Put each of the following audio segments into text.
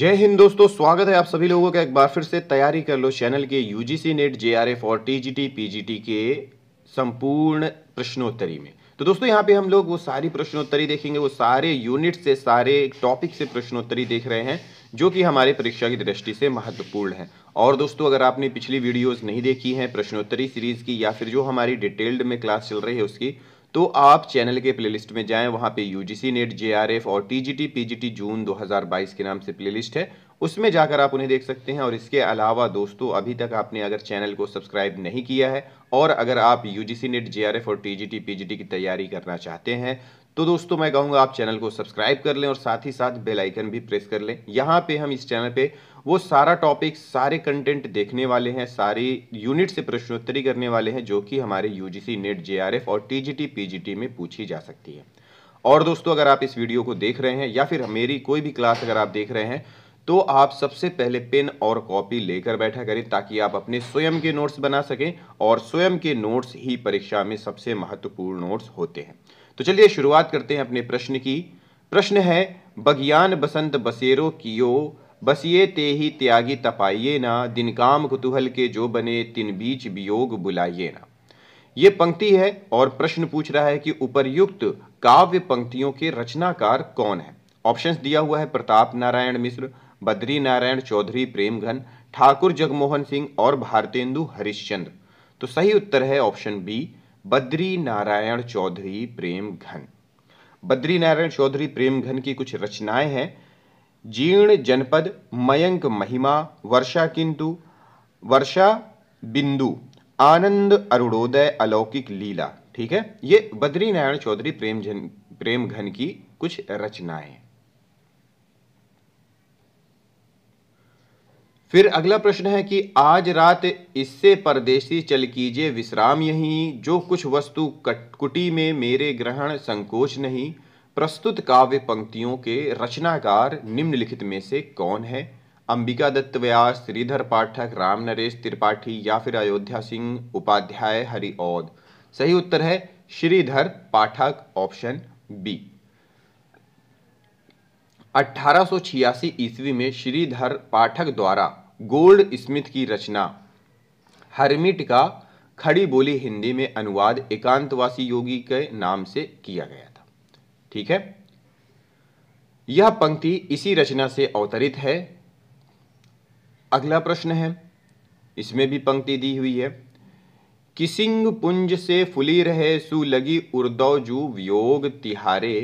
जय हिंद दोस्तों स्वागत है आप सभी लोगों का एक बार फिर से तैयारी कर लो चैनल के यूजीसी नेट जेआरएफ और टीजीटी पीजीटी के संपूर्ण प्रश्नोत्तरी में तो दोस्तों यहाँ पे हम लोग वो सारी प्रश्नोत्तरी देखेंगे वो सारे यूनिट से सारे टॉपिक से प्रश्नोत्तरी देख रहे हैं जो कि हमारे परीक्षा की दृष्टि से महत्वपूर्ण है और दोस्तों अगर आपने पिछली वीडियोस नहीं देखी हैं प्रश्नोत्तरी सीरीज की या फिर जो हमारी डिटेल्ड में क्लास चल रही है उसकी तो आप चैनल के प्लेलिस्ट में जाएं वहां पे यूजीसी नेट जेआरएफ और टीजीटी पीजीटी जून 2022 के नाम से प्लेलिस्ट है उसमें जाकर आप उन्हें देख सकते हैं और इसके अलावा दोस्तों अभी तक आपने अगर चैनल को सब्सक्राइब नहीं किया है और अगर आप यू जी नेट जे और टी जी की तैयारी करना चाहते हैं तो दोस्तों मैं कहूँगा आप चैनल को सब्सक्राइब कर लें और साथ ही साथ बेल आइकन भी प्रेस कर लें यहाँ पे हम इस चैनल पे वो सारा टॉपिक सारे कंटेंट देखने वाले हैं सारी यूनिट से प्रश्नोत्तरी करने वाले हैं जो कि हमारे यू जी नेट जे और टी जी में पूछी जा सकती है और दोस्तों अगर आप इस वीडियो को देख रहे हैं या फिर मेरी कोई भी क्लास अगर आप देख रहे हैं तो आप सबसे पहले पेन और कॉपी लेकर बैठा करें ताकि आप अपने स्वयं के नोट्स बना सकें और स्वयं के नोट्स ही परीक्षा में सबसे महत्वपूर्ण नोट्स होते हैं तो चलिए शुरुआत करते हैं अपने प्रश्न की प्रश्न है बगियान बसंत बसेरो कियो बस ये ते ही त्यागी तपाइए ना दिन काम कुतूहल के जो बने तिन बीच वियोग बुलाइए ना ये पंक्ति है और प्रश्न पूछ रहा है कि उपरयुक्त काव्य पंक्तियों के रचनाकार कौन है ऑप्शंस दिया हुआ है प्रताप नारायण मिश्र बद्री नारायण चौधरी प्रेमघन ठाकुर जगमोहन सिंह और भारतेंदु हरिश्चंद्र तो सही उत्तर है ऑप्शन बी बद्री नारायण चौधरी प्रेमघन बद्री नारायण चौधरी प्रेमघन की कुछ रचनाएं हैं जीर्ण जनपद मयंक महिमा वर्षा किंतु वर्षा बिंदु आनंद अरुणोदय अलौकिक लीला ठीक है ये बद्री नारायण चौधरी प्रेम जन प्रेम घन की कुछ रचनाएं फिर अगला प्रश्न है कि आज रात इससे परदेशी चल कीजिए विश्राम यहीं जो कुछ वस्तु कटकुटी में मेरे ग्रहण संकोच नहीं प्रस्तुत काव्य पंक्तियों के रचनाकार निम्नलिखित में से कौन है अंबिका दत्त व्यास श्रीधर पाठक राम नरेश त्रिपाठी या फिर अयोध्या सिंह उपाध्याय हरिओद सही उत्तर है श्रीधर पाठक ऑप्शन बी 1886 ईस्वी में श्रीधर पाठक द्वारा गोल्ड स्मिथ की रचना हरमिट का खड़ी बोली हिंदी में अनुवाद एकांतवासी योगी के नाम से किया गया ठीक है यह पंक्ति इसी रचना से अवतरित है अगला प्रश्न है इसमें भी पंक्ति दी हुई है किसिंग पुंज से फुली रहे सुलगी जू वियोग तिहारे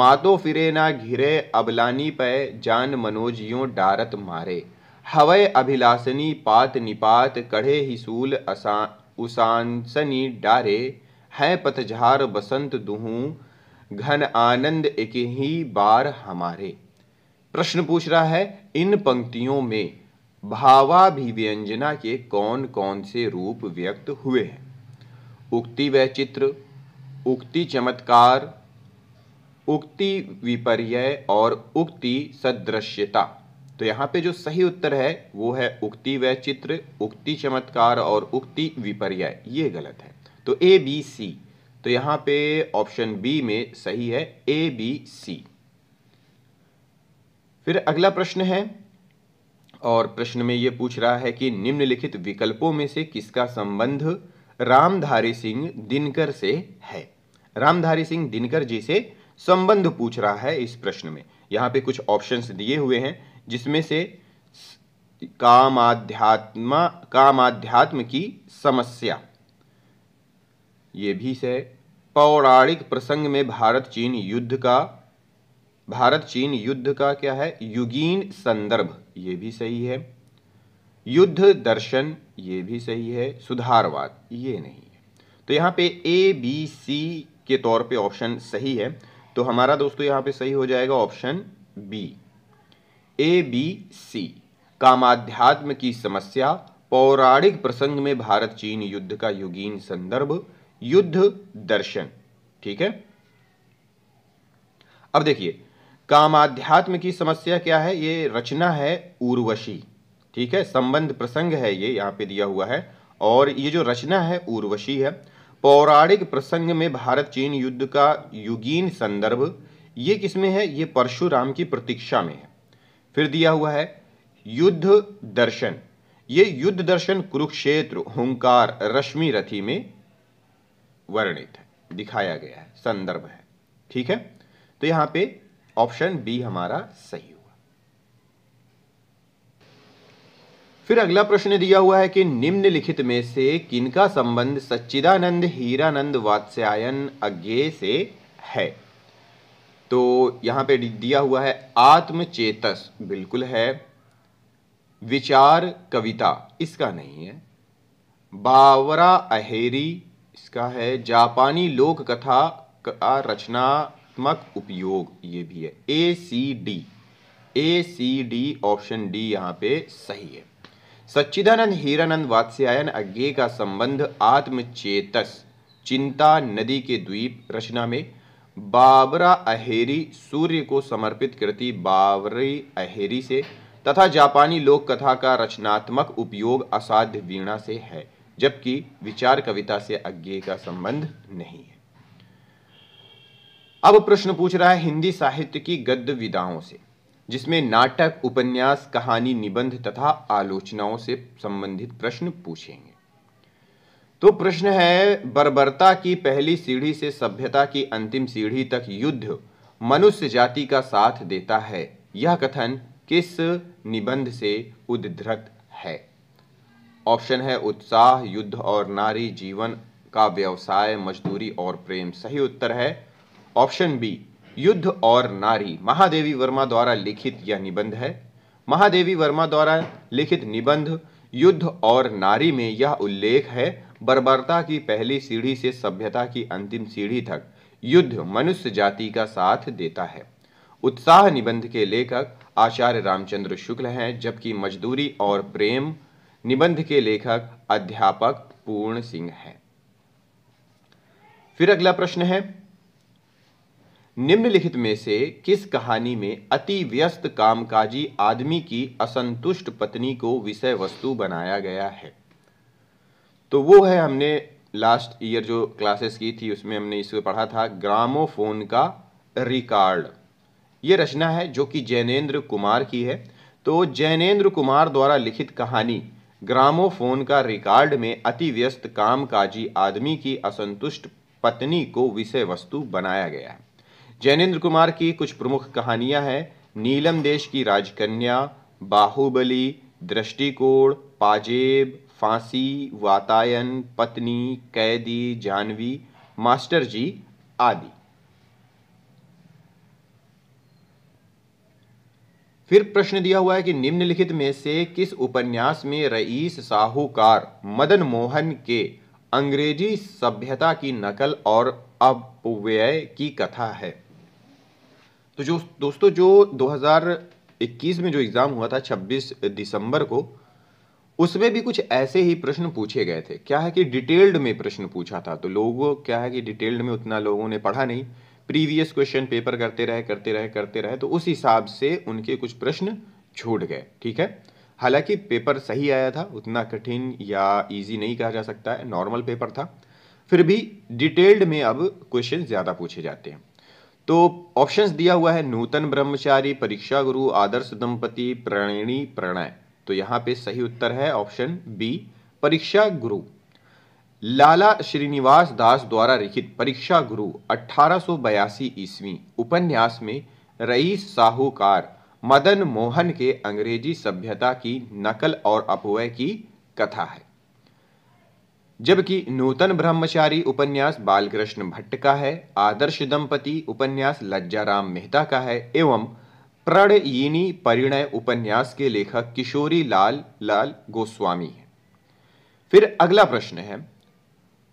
मातो फिरे ना घिरे अबलानी पै जान मनोजियों डारत मारे हवय अभिलाषनी पात निपात कढ़े हिसूल असा उसानसनी डारे हैं पतझार बसंत दुहू घन आनंद एक ही बार हमारे प्रश्न पूछ रहा है इन पंक्तियों में भावाभिव्यंजना के कौन कौन से रूप व्यक्त हुए हैं उक्ति वैचित्र उक्ति चमत्कार उक्ति विपर्य और उक्ति सदृश्यता तो यहाँ पे जो सही उत्तर है वो है उक्ति वैचित्र उक्ति चमत्कार और उक्ति विपर्य ये गलत है तो ए बी सी तो यहां पे ऑप्शन बी में सही है ए बी सी फिर अगला प्रश्न है और प्रश्न में यह पूछ रहा है कि निम्नलिखित विकल्पों में से किसका संबंध रामधारी सिंह दिनकर से है रामधारी सिंह दिनकर जी से संबंध पूछ रहा है इस प्रश्न में यहां पे कुछ ऑप्शंस दिए हुए हैं जिसमें से काम आध्यात्म की समस्या ये भी से पौराणिक प्रसंग में भारत चीन युद्ध का भारत चीन युद्ध का क्या है युगीन संदर्भ ये भी सही है युद्ध दर्शन ये भी सही है सुधारवाद ये नहीं है तो यहाँ पे ए बी सी के तौर पे ऑप्शन सही है तो हमारा दोस्तों यहाँ पे सही हो जाएगा option B A B C कामाध्यात्म की समस्या पौराणिक प्रसंग में भारत चीन युद्ध का युगीन संदर्भ युद्ध दर्शन ठीक है अब देखिए कामाध्यात्म की समस्या क्या है ये रचना है उर्वशी ठीक है संबंध प्रसंग है ये यहां पे दिया हुआ है और ये जो रचना है उर्वशी है पौराणिक प्रसंग में भारत चीन युद्ध का युगीन संदर्भ ये किसमें है ये परशुराम की प्रतीक्षा में है फिर दिया हुआ है युद्ध दर्शन ये युद्ध दर्शन कुरुक्षेत्र हुंकार रश्मि रथी में वर्णित है दिखाया गया है संदर्भ है ठीक है तो यहां पे ऑप्शन बी हमारा सही हुआ फिर अगला प्रश्न दिया हुआ है कि निम्नलिखित में से किनका संबंध सच्चिदानंद हीरानंद वात्स्यायन अज्ञे से है तो यहां पे दिया हुआ है आत्मचेतस बिल्कुल है विचार कविता इसका नहीं है बावरा अहेरी इसका है जापानी लोक कथा का रचनात्मक उपयोग ये भी है A C D A C D option D यहाँ पे सही है सच्चिदानंद हीरानंद वात्स्यायन अज्ञे का संबंध आत्मचेतस चिंता नदी के द्वीप रचना में बाबरा अहेरी सूर्य को समर्पित कृति बाबरी अहेरी से तथा जापानी लोक कथा का रचनात्मक उपयोग असाध्य वीणा से है जबकि विचार कविता से अज्ञे का संबंध नहीं है अब प्रश्न पूछ रहा है हिंदी साहित्य की गद्य विधाओं से जिसमें नाटक उपन्यास कहानी निबंध तथा आलोचनाओं से संबंधित प्रश्न पूछेंगे तो प्रश्न है बर्बरता की पहली सीढ़ी से सभ्यता की अंतिम सीढ़ी तक युद्ध मनुष्य जाति का साथ देता है यह कथन किस निबंध से उद्धृत है ऑप्शन है उत्साह युद्ध और नारी जीवन का व्यवसाय मजदूरी और प्रेम सही उत्तर है ऑप्शन बी युद्ध और नारी महादेवी वर्मा द्वारा लिखित यह निबंध है महादेवी वर्मा द्वारा लिखित निबंध युद्ध और नारी में यह उल्लेख है बर्बरता की पहली सीढ़ी से सभ्यता की अंतिम सीढ़ी तक युद्ध मनुष्य जाति का साथ देता है उत्साह निबंध के लेखक आचार्य रामचंद्र शुक्ल हैं जबकि मजदूरी और प्रेम निबंध के लेखक अध्यापक पूर्ण सिंह हैं फिर अगला प्रश्न है निम्नलिखित में से किस कहानी में अति व्यस्त कामकाजी आदमी की असंतुष्ट पत्नी को विषय वस्तु बनाया गया है तो वो है हमने लास्ट ईयर जो क्लासेस की थी उसमें हमने इसको पढ़ा था ग्रामोफोन का रिकॉर्ड ये रचना है जो कि जैनेन्द्र कुमार की है तो जैनेन्द्र कुमार द्वारा लिखित कहानी ग्रामोफोन का रिकॉर्ड में अति व्यस्त कामकाजी आदमी की असंतुष्ट पत्नी को विषय वस्तु बनाया गया है जैनेन्द्र कुमार की कुछ प्रमुख कहानियां हैं नीलम देश की राजकन्या बाहुबली दृष्टिकोण पाजेब फांसी वातायन पत्नी कैदी जानवी मास्टर जी आदि फिर प्रश्न दिया हुआ है कि निम्नलिखित में से किस उपन्यास में रईस साहूकार मदन मोहन के अंग्रेजी सभ्यता की नकल और अपव्यय की कथा है तो जो दोस्तों जो 2021 में जो एग्ज़ाम हुआ था 26 दिसंबर को उसमें भी कुछ ऐसे ही प्रश्न पूछे गए थे क्या है कि डिटेल्ड में प्रश्न पूछा था तो लोगों क्या है कि डिटेल्ड में उतना लोगों ने पढ़ा नहीं प्रीवियस क्वेश्चन पेपर करते रहे करते रहे करते रहे तो उस हिसाब से उनके कुछ प्रश्न छूट गए ठीक है हालांकि पेपर सही आया था उतना कठिन या इजी नहीं कहा जा सकता है नॉर्मल पेपर था फिर भी डिटेल्ड में अब क्वेश्चन ज़्यादा पूछे जाते हैं तो ऑप्शंस दिया हुआ है नूतन ब्रह्मचारी परीक्षा गुरु आदर्श दंपति प्रणयणी प्रणय तो यहाँ पे सही उत्तर है ऑप्शन बी परीक्षा गुरु लाला श्रीनिवास दास द्वारा लिखित परीक्षा गुरु अठारह ईस्वी उपन्यास में रईस साहूकार मदन मोहन के अंग्रेजी सभ्यता की नकल और अपवय की कथा है जबकि नूतन ब्रह्मचारी उपन्यास बालकृष्ण भट्ट का है आदर्श दंपति उपन्यास लज्जाराम मेहता का है एवं प्रणयिनी परिणय उपन्यास के लेखक किशोरी लाल लाल गोस्वामी है फिर अगला प्रश्न है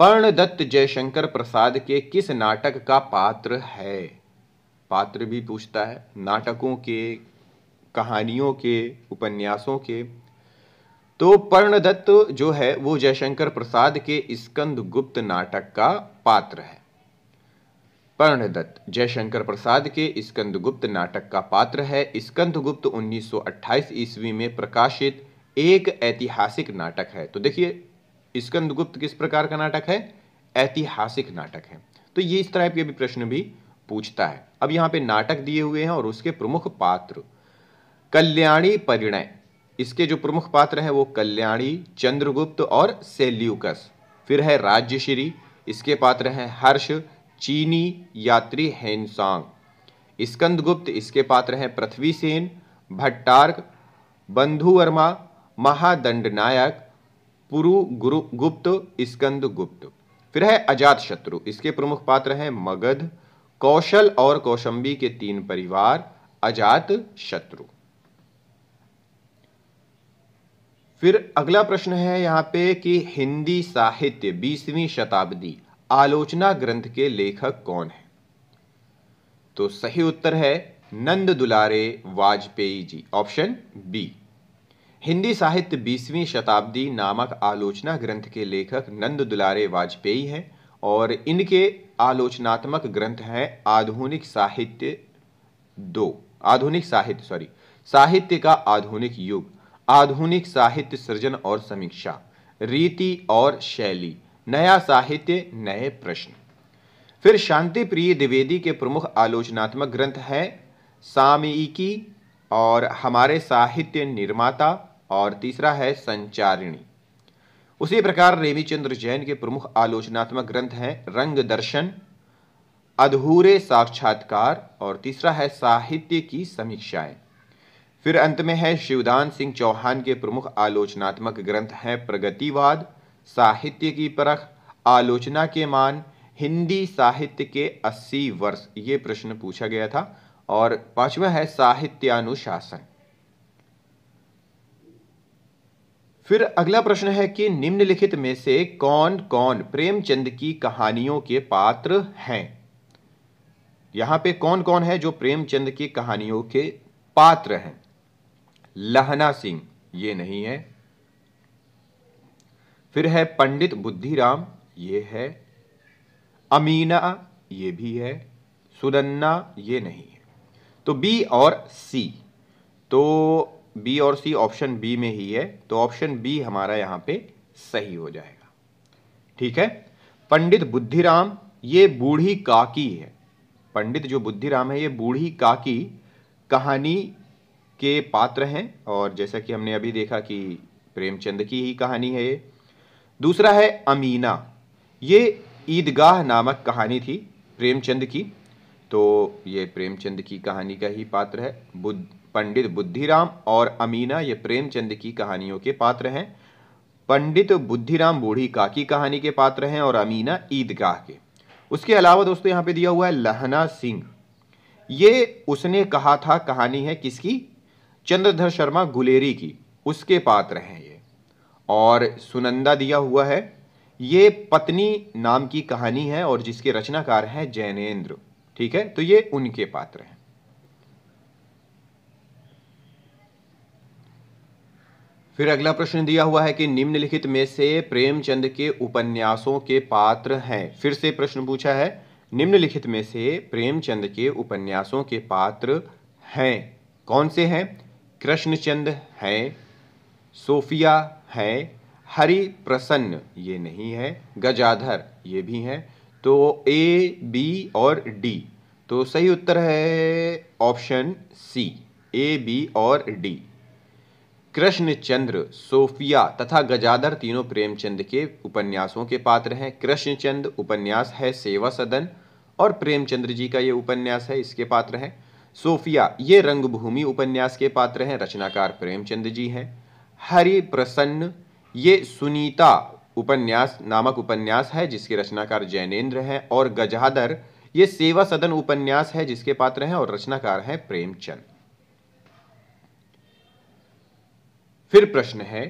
पर्णदत्त जयशंकर प्रसाद के किस नाटक का पात्र है पात्र भी पूछता है नाटकों के कहानियों के उपन्यासों के तो पर्णदत्त जो है वो जयशंकर प्रसाद के स्कंद गुप्त नाटक का पात्र है पर्णदत्त जयशंकर प्रसाद के स्कंद गुप्त नाटक का पात्र है स्कंद गुप्त 1928 ईस्वी में प्रकाशित एक ऐतिहासिक नाटक है तो देखिए स्कंदगुप्त किस प्रकार का नाटक है ऐतिहासिक नाटक है तो ये इस तरह के भी प्रश्न भी पूछता है अब यहाँ पे नाटक दिए हुए हैं और उसके प्रमुख पात्र कल्याणी परिणय इसके जो प्रमुख पात्र हैं वो कल्याणी चंद्रगुप्त और सेल्यूकस फिर है राज्यश्री इसके पात्र हैं हर्ष चीनी यात्री हैंसांग स्कंदगुप्त इसके पात्र हैं पृथ्वी सेन भट्टार्क बंधुवर्मा महादंड नायक पुरु गुरु गुप्त स्कंद गुप्त फिर है अजात शत्रु इसके प्रमुख पात्र हैं मगध कौशल और कौशंबी के तीन परिवार अजात शत्रु फिर अगला प्रश्न है यहां पे कि हिंदी साहित्य बीसवीं शताब्दी आलोचना ग्रंथ के लेखक कौन है तो सही उत्तर है नंद दुलारे वाजपेयी जी ऑप्शन बी हिंदी साहित्य बीसवीं शताब्दी नामक आलोचना ग्रंथ के लेखक नंद दुलारे वाजपेयी हैं और इनके आलोचनात्मक ग्रंथ हैं आधुनिक साहित्य दो आधुनिक साहित्य सॉरी साहित्य का आधुनिक युग आधुनिक साहित्य सृजन और समीक्षा रीति और शैली नया साहित्य नए प्रश्न फिर शांति प्रिय द्विवेदी के प्रमुख आलोचनात्मक ग्रंथ हैं सामयिकी और हमारे साहित्य निर्माता और तीसरा है संचारिणी उसी प्रकार रेमीचंद्र जैन के प्रमुख आलोचनात्मक ग्रंथ हैं रंग दर्शन अधूरे साक्षात्कार और तीसरा है साहित्य की समीक्षाएं फिर अंत में है शिवदान सिंह चौहान के प्रमुख आलोचनात्मक ग्रंथ हैं प्रगतिवाद साहित्य की परख आलोचना के मान हिंदी साहित्य के 80 वर्ष ये प्रश्न पूछा गया था और पांचवा है साहित्यानुशासन फिर अगला प्रश्न है कि निम्नलिखित में से कौन कौन प्रेमचंद की कहानियों के पात्र हैं यहां पे कौन कौन है जो प्रेमचंद की कहानियों के पात्र हैं लहना सिंह ये नहीं है फिर है पंडित बुद्धिराम ये है अमीना ये भी है सुदन्ना ये नहीं है तो बी और सी तो बी और सी ऑप्शन बी में ही है तो ऑप्शन बी हमारा यहाँ पे सही हो जाएगा ठीक है पंडित बुद्धिराम ये बूढ़ी काकी है पंडित जो बुद्धिराम है ये बूढ़ी काकी कहानी के पात्र हैं और जैसा कि हमने अभी देखा कि प्रेमचंद की ही कहानी है ये दूसरा है अमीना ये ईदगाह नामक कहानी थी प्रेमचंद की तो ये प्रेमचंद की कहानी का ही पात्र है बुद्ध पंडित बुद्धिराम और अमीना ये प्रेमचंद की कहानियों के पात्र हैं पंडित बुद्धिराम बूढ़ी का की कहानी के पात्र हैं और अमीना ईदगाह के उसके अलावा दोस्तों यहाँ पे दिया हुआ है लहना सिंह ये उसने कहा था कहानी है किसकी चंद्रधर शर्मा गुलेरी की उसके पात्र हैं ये और सुनंदा दिया हुआ है ये पत्नी नाम की कहानी है और जिसके रचनाकार हैं जैनेन्द्र ठीक है तो ये उनके पात्र हैं फिर अगला प्रश्न दिया हुआ है कि निम्नलिखित में से प्रेमचंद के उपन्यासों के पात्र हैं फिर से प्रश्न पूछा है निम्नलिखित में से प्रेमचंद के उपन्यासों के पात्र हैं कौन से हैं कृष्णचंद हैं सोफिया हैं हरि प्रसन्न ये नहीं है गजाधर ये भी हैं तो ए बी और डी तो सही उत्तर है ऑप्शन सी ए बी और डी कृष्णचंद्र सोफिया तथा गजाधर तीनों प्रेमचंद के उपन्यासों के पात्र हैं कृष्णचंद उपन्यास है सेवा सदन और प्रेमचंद्र जी का ये उपन्यास है इसके पात्र हैं सोफिया ये रंगभूमि उपन्यास के पात्र हैं रचनाकार प्रेमचंद जी हैं हरि प्रसन्न ये सुनीता उपन्यास नामक उपन्यास है जिसके रचनाकार जैनेन्द्र हैं और गजादर ये सेवा सदन उपन्यास है जिसके पात्र हैं और रचनाकार हैं प्रेमचंद फिर प्रश्न है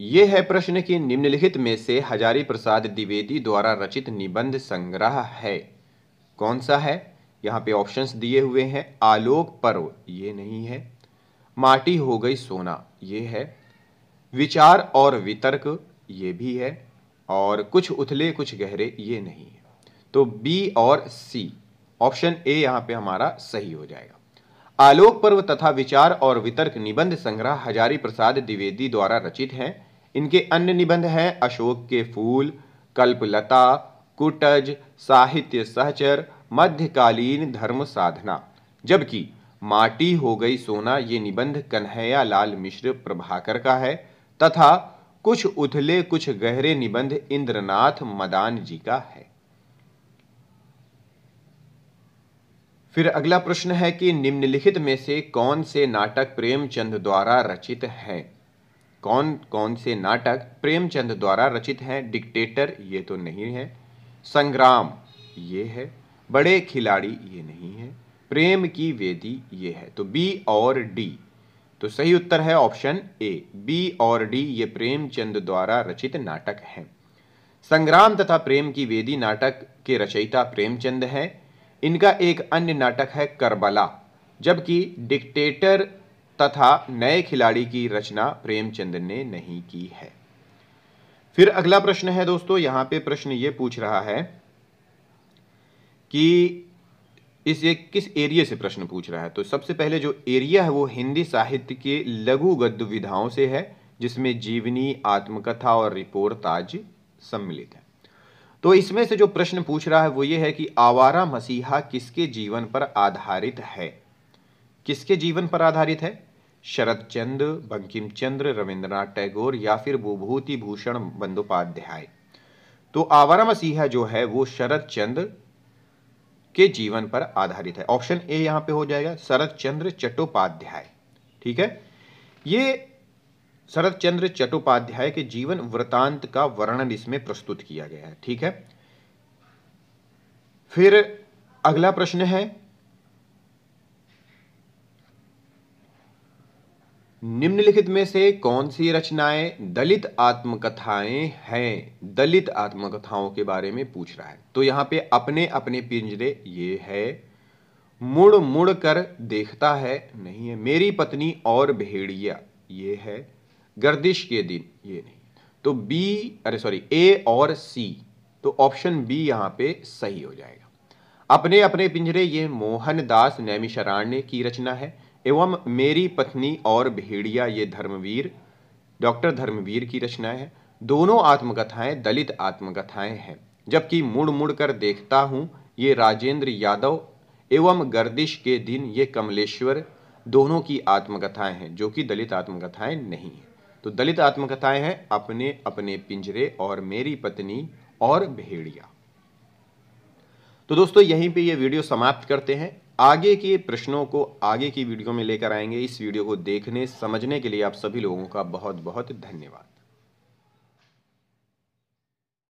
यह है प्रश्न कि निम्नलिखित में से हजारी प्रसाद द्विवेदी द्वारा रचित निबंध संग्रह है कौन सा है यहाँ पे ऑप्शंस दिए हुए हैं आलोक पर्व ये नहीं है माटी हो गई सोना ये है विचार और वितर्क ये भी है और कुछ उथले कुछ गहरे ये नहीं है तो बी और सी ऑप्शन ए यहाँ पे हमारा सही हो जाएगा आलोक पर्व तथा विचार और वितर्क निबंध संग्रह हजारी प्रसाद द्विवेदी द्वारा रचित हैं इनके अन्य निबंध हैं अशोक के फूल कल्पलता कुटज साहित्य सहचर मध्यकालीन धर्म साधना जबकि माटी हो गई सोना ये निबंध कन्हैया लाल मिश्र प्रभाकर का है तथा कुछ उथले कुछ गहरे निबंध इंद्रनाथ मदान जी का है फिर अगला प्रश्न है कि निम्नलिखित में से कौन से नाटक प्रेमचंद द्वारा रचित है कौन कौन से नाटक प्रेमचंद द्वारा रचित है डिक्टेटर ये तो नहीं है संग्राम ये है बड़े खिलाड़ी ये नहीं है प्रेम की वेदी ये है तो बी और डी तो सही उत्तर है ऑप्शन ए बी और डी ये प्रेमचंद द्वारा रचित नाटक है संग्राम तथा प्रेम की वेदी नाटक के रचयिता प्रेमचंद हैं इनका एक अन्य नाटक है करबला जबकि डिक्टेटर तथा नए खिलाड़ी की रचना प्रेमचंद ने नहीं की है फिर अगला प्रश्न है दोस्तों यहाँ पे प्रश्न ये पूछ रहा है कि इस ये किस एरिया से प्रश्न पूछ रहा है तो सबसे पहले जो एरिया है वो हिंदी साहित्य के लघु गद्य विधाओं से है जिसमें जीवनी आत्मकथा और रिपोर्ताज सम्मिलित है तो इसमें से जो प्रश्न पूछ रहा है वो ये है कि आवारा मसीहा किसके जीवन पर आधारित है किसके जीवन पर आधारित है शरद चंद बंकिम चंद्र रविंद्रनाथ टैगोर या फिर विभूति भूषण बंदोपाध्याय तो आवारा मसीहा जो है वो शरद चंद्र के जीवन पर आधारित है ऑप्शन ए यहां पे हो जाएगा शरद चंद्र चट्टोपाध्याय ठीक है ये शरद चंद्र चट्टोपाध्याय के जीवन वृतांत का वर्णन इसमें प्रस्तुत किया गया है ठीक है फिर अगला प्रश्न है निम्नलिखित में से कौन सी रचनाएं दलित आत्मकथाएं हैं दलित आत्मकथाओं के बारे में पूछ रहा है तो यहां पे अपने अपने पिंजरे ये है मुड़ मुड़ कर देखता है नहीं है मेरी पत्नी और भेड़िया ये है गर्दिश के दिन ये नहीं तो बी अरे सॉरी ए और सी तो ऑप्शन बी यहाँ पे सही हो जाएगा अपने अपने पिंजरे ये मोहनदास नैमिशराण्य की रचना है एवं मेरी पत्नी और भेड़िया ये धर्मवीर डॉक्टर धर्मवीर की रचना है दोनों आत्मकथाएं दलित आत्मकथाएं हैं जबकि मुड़ मुड़ कर देखता हूँ ये राजेंद्र यादव एवं गर्दिश के दिन ये कमलेश्वर दोनों की आत्मकथाएं हैं जो कि दलित आत्मकथाएं नहीं है तो दलित आत्मकथाएं हैं अपने अपने पिंजरे और मेरी पत्नी और भेड़िया तो दोस्तों यहीं पे ये वीडियो समाप्त करते हैं आगे के प्रश्नों को आगे की वीडियो में लेकर आएंगे इस वीडियो को देखने समझने के लिए आप सभी लोगों का बहुत बहुत धन्यवाद